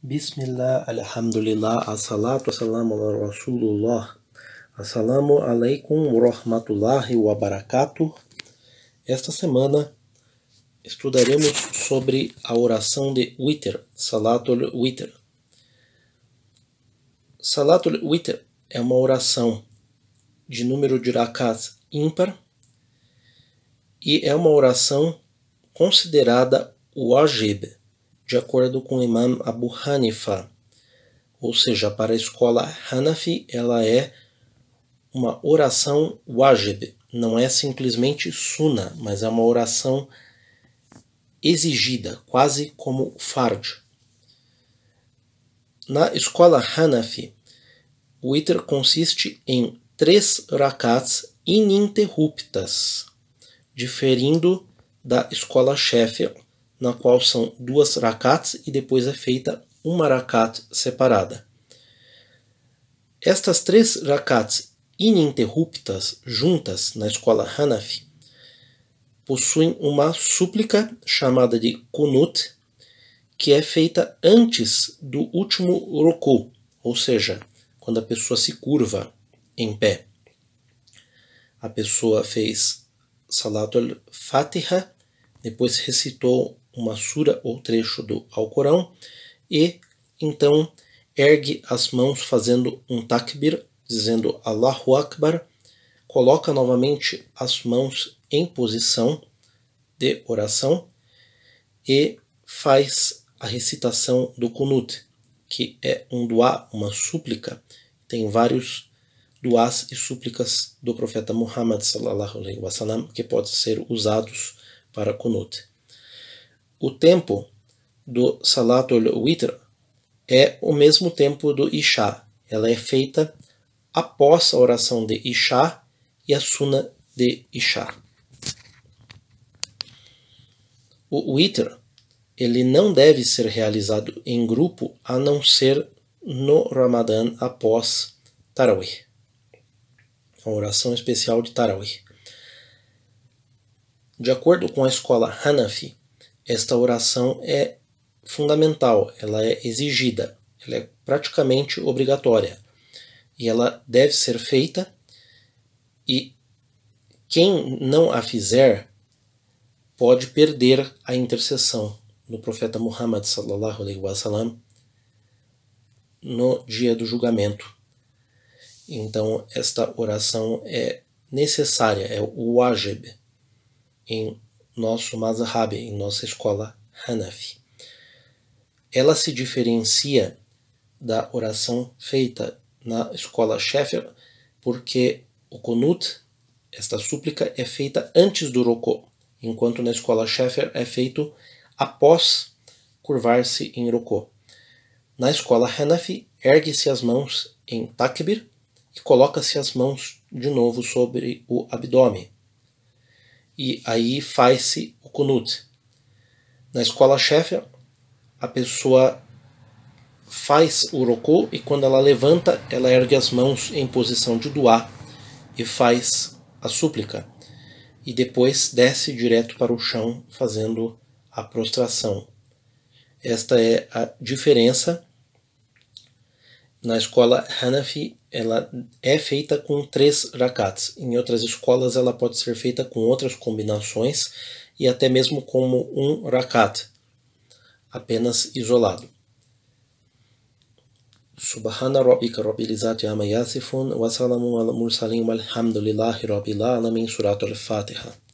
Bismillah, alhamdulillah, assalatu assalamu ala rasulullah, assalamu alaikum rahmatullahi wa barakatuh. Esta semana estudaremos sobre a oração de Witr, Salatul Witr. Salatul Witr é uma oração de número de rakats ímpar e é uma oração considerada wajib, de acordo com o Imam Abu Hanifa. Ou seja, para a escola Hanafi, ela é uma oração wajib, não é simplesmente sunna, mas é uma oração exigida, quase como fard. Na escola Hanafi, o iter consiste em três rakats ininterruptas, diferindo da escola Sheffield, na qual são duas rakats e depois é feita uma rakat separada. Estas três rakats ininterruptas juntas na escola Hanafi possuem uma súplica chamada de kunut, que é feita antes do último roku, ou seja, quando a pessoa se curva em pé. A pessoa fez Salatul Fatiha, depois recitou uma sura ou trecho do Alcorão e então ergue as mãos fazendo um takbir, dizendo Allahu Akbar, coloca novamente as mãos em posição de oração e faz a recitação do Kunut, que é um duá, uma súplica, tem vários duás e súplicas do profeta Muhammad sallallahu alaihi wasallam que podem ser usados para Kunut. O tempo do Salatul Witr é o mesmo tempo do Isha. Ela é feita após a oração de Isha e a Sunna de Isha. O Witr ele não deve ser realizado em grupo a não ser no Ramadã após Tarawih. A oração especial de Tarawih. De acordo com a escola Hanafi, esta oração é fundamental, ela é exigida, ela é praticamente obrigatória e ela deve ser feita e quem não a fizer pode perder a intercessão do profeta Muhammad sallallahu alaihi wasallam no dia do julgamento. Então esta oração é necessária, é o wajib em nosso mazhab, em nossa escola Hanafi. Ela se diferencia da oração feita na escola Sheffer, porque o konut, esta súplica, é feita antes do Rokô, enquanto na escola Sheffer é feito após curvar-se em Rokô. Na escola Hanafi, ergue-se as mãos em Takbir e coloca-se as mãos de novo sobre o abdômen e aí faz-se o kunut. Na escola chefe, a pessoa faz o roku e quando ela levanta, ela ergue as mãos em posição de doá e faz a súplica. E depois desce direto para o chão fazendo a prostração. Esta é a diferença na escola Hanafi ela é feita com três rakats. Em outras escolas, ela pode ser feita com outras combinações e até mesmo como um rakat, apenas isolado. Subhana rabbika rabbil izzati amma yasifun wa salamun al mursalin walhamdulillahi rabbil alamin suratul fatiha